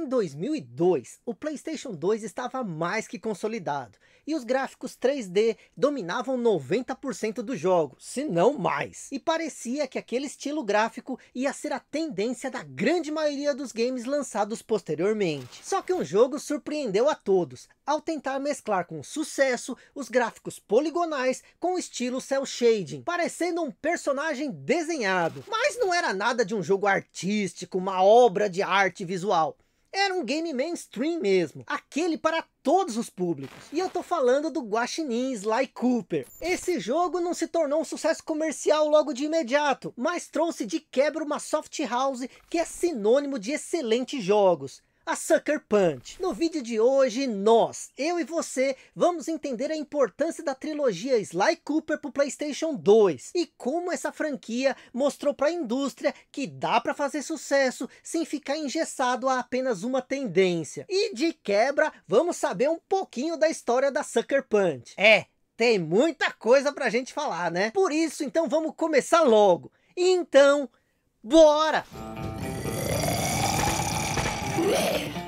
em 2002, o PlayStation 2 estava mais que consolidado, e os gráficos 3D dominavam 90% do jogo, se não mais. E parecia que aquele estilo gráfico ia ser a tendência da grande maioria dos games lançados posteriormente. Só que um jogo surpreendeu a todos, ao tentar mesclar com sucesso os gráficos poligonais com o estilo cel shading, parecendo um personagem desenhado. Mas não era nada de um jogo artístico, uma obra de arte visual. Era um game mainstream mesmo, aquele para todos os públicos. E eu tô falando do Guaxinim Sly Cooper. Esse jogo não se tornou um sucesso comercial logo de imediato, mas trouxe de quebra uma soft house que é sinônimo de excelentes jogos a Sucker Punch. No vídeo de hoje, nós, eu e você, vamos entender a importância da trilogia Sly Cooper para o PlayStation 2 e como essa franquia mostrou para a indústria que dá para fazer sucesso sem ficar engessado a apenas uma tendência. E de quebra, vamos saber um pouquinho da história da Sucker Punch. É, tem muita coisa para a gente falar, né? Por isso, então vamos começar logo. Então, bora! Música Yeah.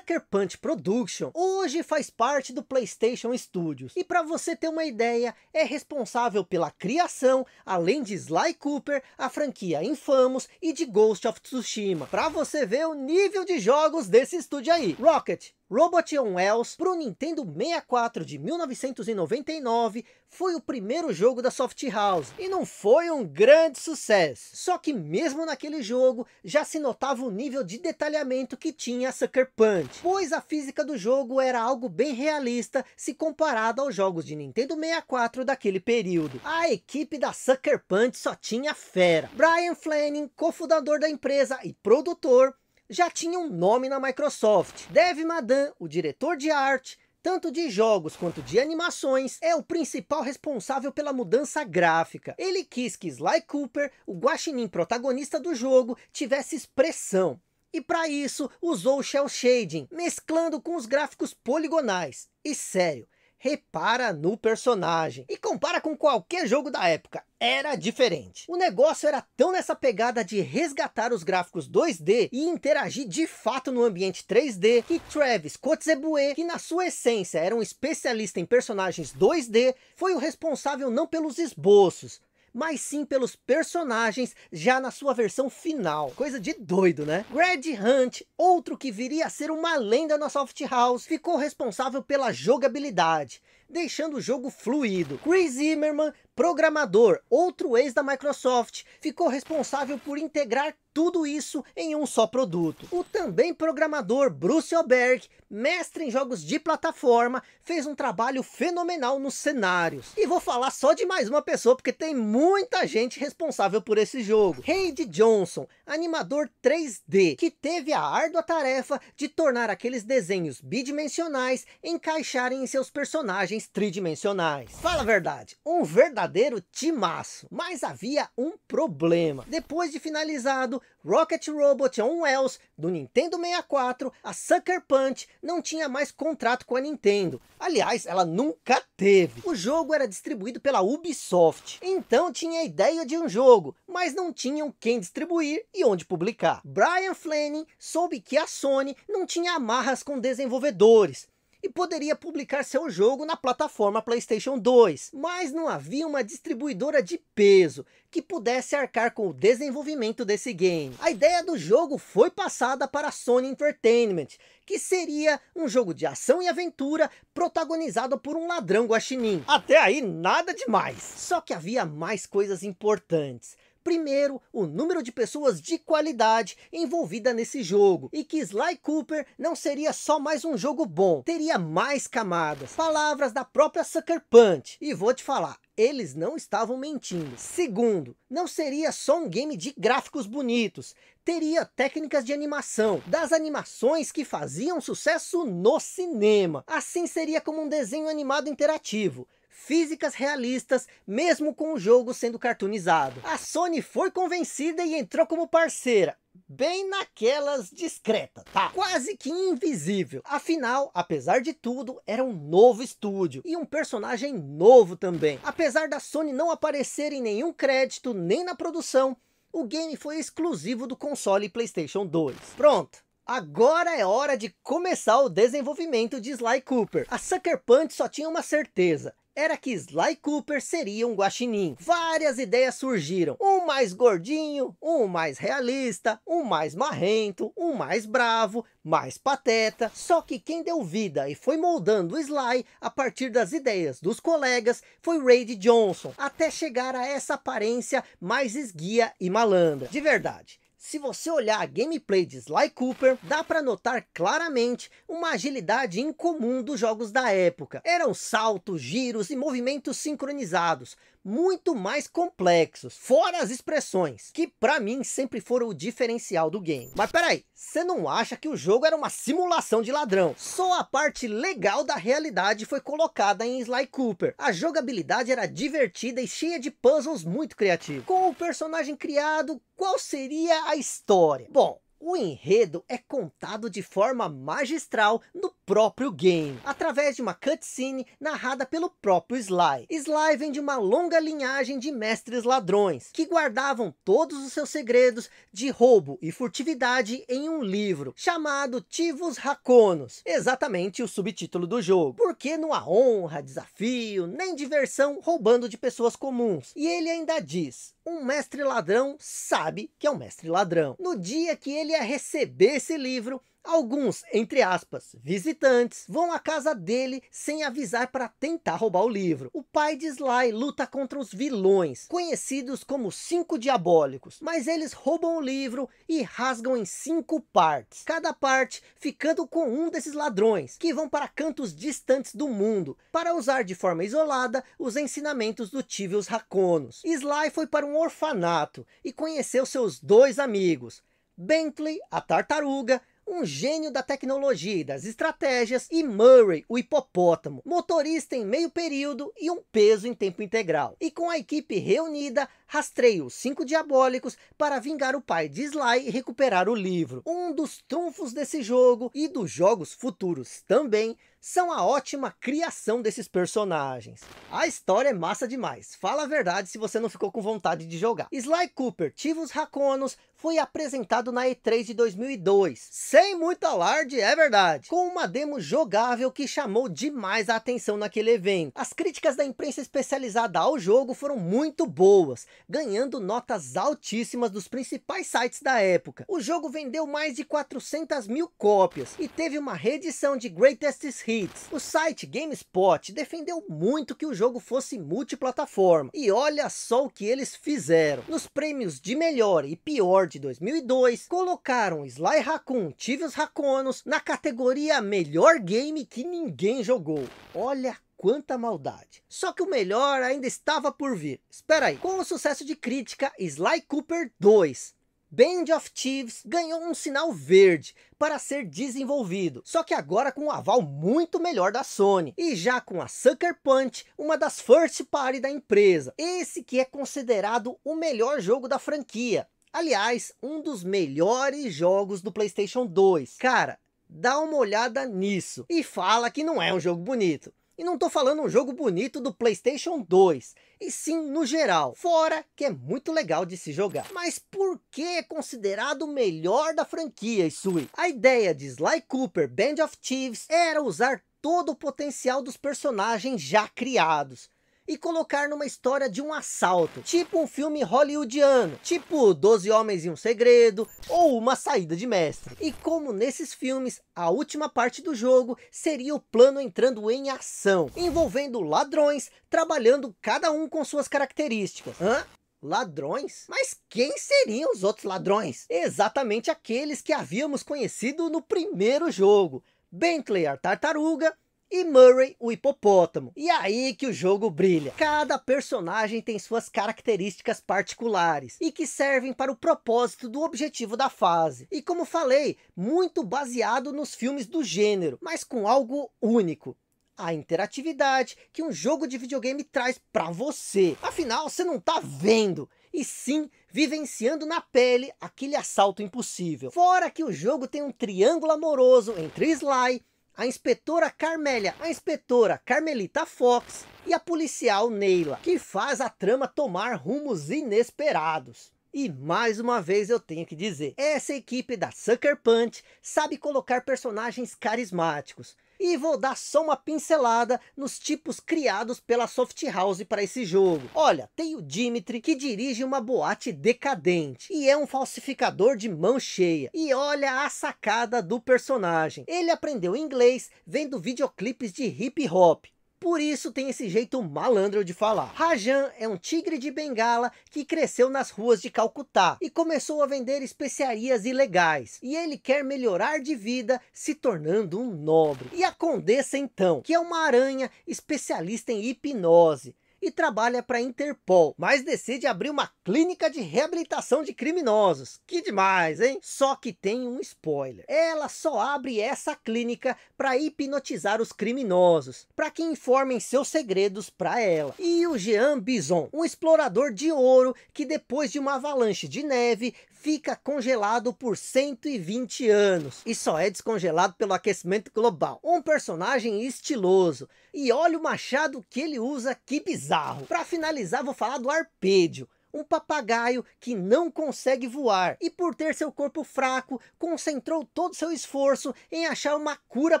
Sucker Punch Production hoje faz parte do PlayStation Studios. E para você ter uma ideia, é responsável pela criação, além de Sly Cooper, a franquia Infamous e de Ghost of Tsushima. Para você ver o nível de jogos desse estúdio aí. Rocket, Robot on Wells para o Nintendo 64 de 1999 foi o primeiro jogo da Soft House e não foi um grande sucesso. Só que mesmo naquele jogo já se notava o nível de detalhamento que tinha a Sucker Punch, pois a física do jogo era algo bem realista se comparada aos jogos de Nintendo 64 daquele período. A equipe da Sucker Punch só tinha fera. Brian Flanning, cofundador da empresa e produtor, já tinha um nome na Microsoft. Dev Madan, o diretor de arte, tanto de jogos quanto de animações, é o principal responsável pela mudança gráfica. Ele quis que Sly Cooper, o guaxinim protagonista do jogo, tivesse expressão. E para isso, usou o Shell Shading, mesclando com os gráficos poligonais. E sério, repara no personagem e compara com qualquer jogo da época era diferente. O negócio era tão nessa pegada de resgatar os gráficos 2D e interagir de fato no ambiente 3D que Travis Kotzebue, que na sua essência era um especialista em personagens 2D, foi o responsável não pelos esboços, mas sim pelos personagens já na sua versão final. Coisa de doido, né? Red Hunt, outro que viria a ser uma lenda na Soft House, ficou responsável pela jogabilidade deixando o jogo fluido. Chris Zimmerman, programador, outro ex da Microsoft, ficou responsável por integrar tudo isso em um só produto. O também programador Bruce Oberg, mestre em jogos de plataforma, fez um trabalho fenomenal nos cenários. E vou falar só de mais uma pessoa, porque tem muita gente responsável por esse jogo. Reid Johnson, animador 3D, que teve a árdua tarefa de tornar aqueles desenhos bidimensionais encaixarem em seus personagens níveis tridimensionais. Fala a verdade, um verdadeiro timaço, mas havia um problema. Depois de finalizado, Rocket Robot On Wells, do Nintendo 64, a Sucker Punch não tinha mais contrato com a Nintendo. Aliás, ela nunca teve. O jogo era distribuído pela Ubisoft. Então tinha a ideia de um jogo, mas não tinham quem distribuir e onde publicar. Brian Flynn soube que a Sony não tinha amarras com desenvolvedores e poderia publicar seu jogo na plataforma PlayStation 2, mas não havia uma distribuidora de peso que pudesse arcar com o desenvolvimento desse game. A ideia do jogo foi passada para a Sony Entertainment, que seria um jogo de ação e aventura protagonizado por um ladrão guaxinim. Até aí nada demais. Só que havia mais coisas importantes. Primeiro, o número de pessoas de qualidade envolvida nesse jogo, e que Sly Cooper não seria só mais um jogo bom, teria mais camadas. Palavras da própria Sucker Punch. E vou te falar, eles não estavam mentindo. Segundo, não seria só um game de gráficos bonitos, teria técnicas de animação, das animações que faziam sucesso no cinema. Assim seria como um desenho animado interativo, físicas realistas, mesmo com o jogo sendo cartoonizado. A Sony foi convencida e entrou como parceira, bem naquelas discreta, tá? Quase que invisível. Afinal, apesar de tudo, era um novo estúdio e um personagem novo também. Apesar da Sony não aparecer em nenhum crédito nem na produção, o game foi exclusivo do console PlayStation 2. Pronto, Agora é hora de começar o desenvolvimento de Sly Cooper. A Sucker Punch só tinha uma certeza era que Sly Cooper seria um guaxinim. Várias ideias surgiram, um mais gordinho, um mais realista, um mais marrento, um mais bravo, mais pateta. Só que quem deu vida e foi moldando Sly a partir das ideias dos colegas foi Ray Johnson, até chegar a essa aparência mais esguia e malandra. De verdade. Se você olhar a gameplay de Sly Cooper, dá para notar claramente uma agilidade incomum dos jogos da época. Eram saltos, giros e movimentos sincronizados, muito mais complexos, fora as expressões, que para mim sempre foram o diferencial do game. Mas peraí, você não acha que o jogo era uma simulação de ladrão? Só a parte legal da realidade foi colocada em Sly Cooper. A jogabilidade era divertida e cheia de puzzles muito criativos. Com o personagem criado, qual seria a história? Bom, o enredo é contado de forma magistral no próprio game, através de uma cutscene narrada pelo próprio Sly. Sly vem de uma longa linhagem de mestres ladrões, que guardavam todos os seus segredos de roubo e furtividade em um livro, chamado Tivos Raconos, exatamente o subtítulo do jogo, porque não há honra, desafio, nem diversão roubando de pessoas comuns. E ele ainda diz, um mestre ladrão sabe que é um mestre ladrão. No dia que ele ia receber esse livro, Alguns, entre aspas, visitantes, vão à casa dele sem avisar para tentar roubar o livro. O pai de Sly luta contra os vilões, conhecidos como Cinco Diabólicos, mas eles roubam o livro e rasgam em cinco partes, cada parte ficando com um desses ladrões, que vão para cantos distantes do mundo, para usar de forma isolada os ensinamentos do Tívios Raconos. Sly foi para um orfanato e conheceu seus dois amigos, Bentley, a tartaruga, um gênio da tecnologia e das estratégias, e Murray, o hipopótamo, motorista em meio período e um peso em tempo integral. E com a equipe reunida, rastreia os cinco diabólicos para vingar o pai de Sly e recuperar o livro. Um dos trunfos desse jogo e dos jogos futuros também são a ótima criação desses personagens. A história é massa demais, fala a verdade se você não ficou com vontade de jogar. Sly Cooper Tivos Raconos foi apresentado na E3 de 2002, sem muito alarde, é verdade, com uma demo jogável que chamou demais a atenção naquele evento. As críticas da imprensa especializada ao jogo foram muito boas, ganhando notas altíssimas dos principais sites da época. O jogo vendeu mais de 400 mil cópias e teve uma reedição de Greatest Hits. O site GameSpot defendeu muito que o jogo fosse multiplataforma. E olha só o que eles fizeram. Nos prêmios de melhor e pior de 2002, colocaram Sly Raccoon Tivius Raconos na categoria melhor game que ninguém jogou. Olha quanta maldade. Só que o melhor ainda estava por vir. Espera aí. Com o sucesso de crítica, Sly Cooper 2, Band of Thieves ganhou um sinal verde para ser desenvolvido, só que agora com um aval muito melhor da Sony, e já com a Sucker Punch, uma das first party da empresa, esse que é considerado o melhor jogo da franquia, aliás, um dos melhores jogos do Playstation 2, cara, dá uma olhada nisso, e fala que não é um jogo bonito, e não estou falando um jogo bonito do Playstation 2, e sim no geral, fora que é muito legal de se jogar. Mas por que é considerado o melhor da franquia, Isui? A ideia de Sly Cooper Band of Thieves era usar todo o potencial dos personagens já criados, e colocar numa história de um assalto, tipo um filme hollywoodiano, tipo 12 Homens e um Segredo ou Uma Saída de Mestre. E como nesses filmes, a última parte do jogo seria o plano entrando em ação, envolvendo ladrões, trabalhando cada um com suas características. Hã? Ladrões? Mas quem seriam os outros ladrões? Exatamente aqueles que havíamos conhecido no primeiro jogo. Bentley, a tartaruga, e Murray, o hipopótamo. E aí que o jogo brilha. Cada personagem tem suas características particulares e que servem para o propósito do objetivo da fase. E como falei, muito baseado nos filmes do gênero, mas com algo único a interatividade que um jogo de videogame traz para você. Afinal, você não está vendo, e sim vivenciando na pele aquele assalto impossível. Fora que o jogo tem um triângulo amoroso entre Sly, a inspetora Carmélia, a inspetora Carmelita Fox e a policial Neila, que faz a trama tomar rumos inesperados. E mais uma vez eu tenho que dizer, essa equipe da Sucker Punch sabe colocar personagens carismáticos, e vou dar só uma pincelada nos tipos criados pela Soft House para esse jogo. Olha, tem o Dimitri que dirige uma boate decadente e é um falsificador de mão cheia. E olha a sacada do personagem. Ele aprendeu inglês vendo videoclipes de hip hop por isso tem esse jeito malandro de falar. Rajan é um tigre de bengala que cresceu nas ruas de Calcutá e começou a vender especiarias ilegais. E ele quer melhorar de vida se tornando um nobre. E a condessa então, que é uma aranha especialista em hipnose, e trabalha para a Interpol, mas decide abrir uma clínica de reabilitação de criminosos. Que demais, hein? Só que tem um spoiler. Ela só abre essa clínica para hipnotizar os criminosos, para que informem seus segredos para ela. E o Jean Bison, um explorador de ouro que depois de uma avalanche de neve fica congelado por 120 anos e só é descongelado pelo aquecimento global. Um personagem estiloso e olha o machado que ele usa, que bizarro. Para finalizar vou falar do Arpédio um papagaio que não consegue voar e por ter seu corpo fraco concentrou todo seu esforço em achar uma cura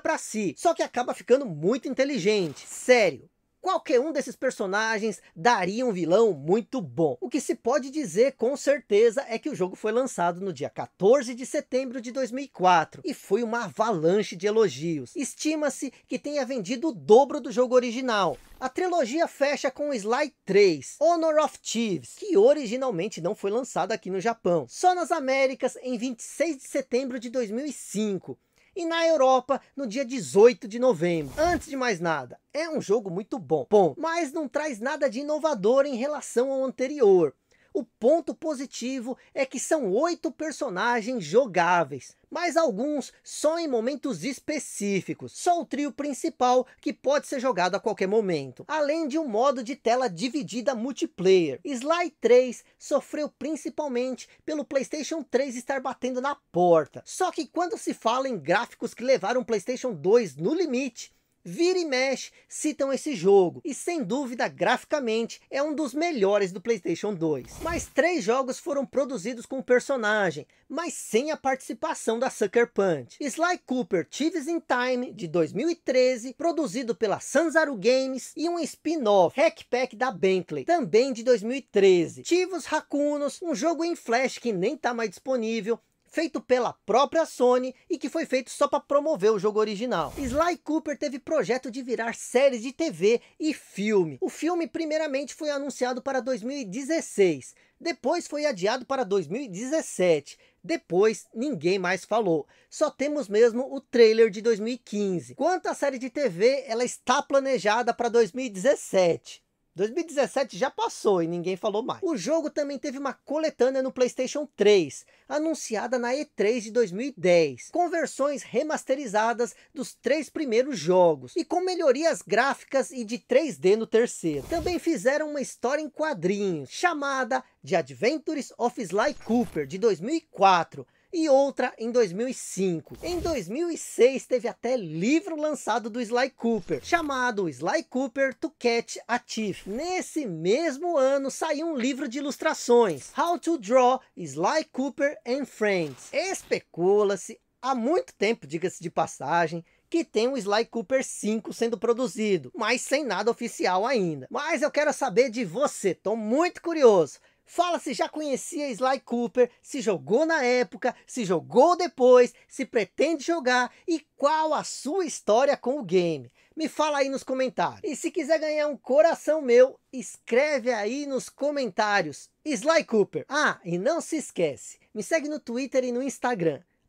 para si só que acaba ficando muito inteligente sério Qualquer um desses personagens daria um vilão muito bom. O que se pode dizer com certeza é que o jogo foi lançado no dia 14 de setembro de 2004 e foi uma avalanche de elogios. Estima-se que tenha vendido o dobro do jogo original. A trilogia fecha com Sly 3, Honor of Thieves, que originalmente não foi lançado aqui no Japão, só nas Américas em 26 de setembro de 2005 e na Europa no dia 18 de novembro. Antes de mais nada, é um jogo muito bom, bom, mas não traz nada de inovador em relação ao anterior. O ponto positivo é que são oito personagens jogáveis, mas alguns só em momentos específicos. Só o trio principal que pode ser jogado a qualquer momento. Além de um modo de tela dividida multiplayer. Sly 3 sofreu principalmente pelo Playstation 3 estar batendo na porta. Só que quando se fala em gráficos que levaram o Playstation 2 no limite Vira e mexe citam esse jogo, e sem dúvida graficamente é um dos melhores do Playstation 2. Mais três jogos foram produzidos com o personagem, mas sem a participação da Sucker Punch. Sly Cooper Thieves in Time, de 2013, produzido pela Sanzaru Games, e um spin-off, Hackpack da Bentley, também de 2013. Tivos Racunos, um jogo em flash que nem tá mais disponível, feito pela própria Sony e que foi feito só para promover o jogo original. Sly Cooper teve projeto de virar série de TV e filme. O filme primeiramente foi anunciado para 2016, depois foi adiado para 2017, depois ninguém mais falou. Só temos mesmo o trailer de 2015. Quanto à série de TV, ela está planejada para 2017. 2017 já passou e ninguém falou mais. O jogo também teve uma coletânea no PlayStation 3, anunciada na E3 de 2010, com versões remasterizadas dos três primeiros jogos e com melhorias gráficas e de 3D no terceiro. Também fizeram uma história em quadrinhos chamada "The Adventures of Sly Cooper de 2004 e outra em 2005. Em 2006 teve até livro lançado do Sly Cooper, chamado Sly Cooper to Catch a Thief. Nesse mesmo ano saiu um livro de ilustrações, How to Draw Sly Cooper and Friends. Especula-se há muito tempo, diga-se de passagem, que tem o Sly Cooper 5 sendo produzido, mas sem nada oficial ainda. Mas eu quero saber de você, tô muito curioso. Fala se já conhecia Sly Cooper, se jogou na época, se jogou depois, se pretende jogar e qual a sua história com o game. Me fala aí nos comentários. E se quiser ganhar um coração meu, escreve aí nos comentários. Sly Cooper. Ah, e não se esquece, me segue no Twitter e no Instagram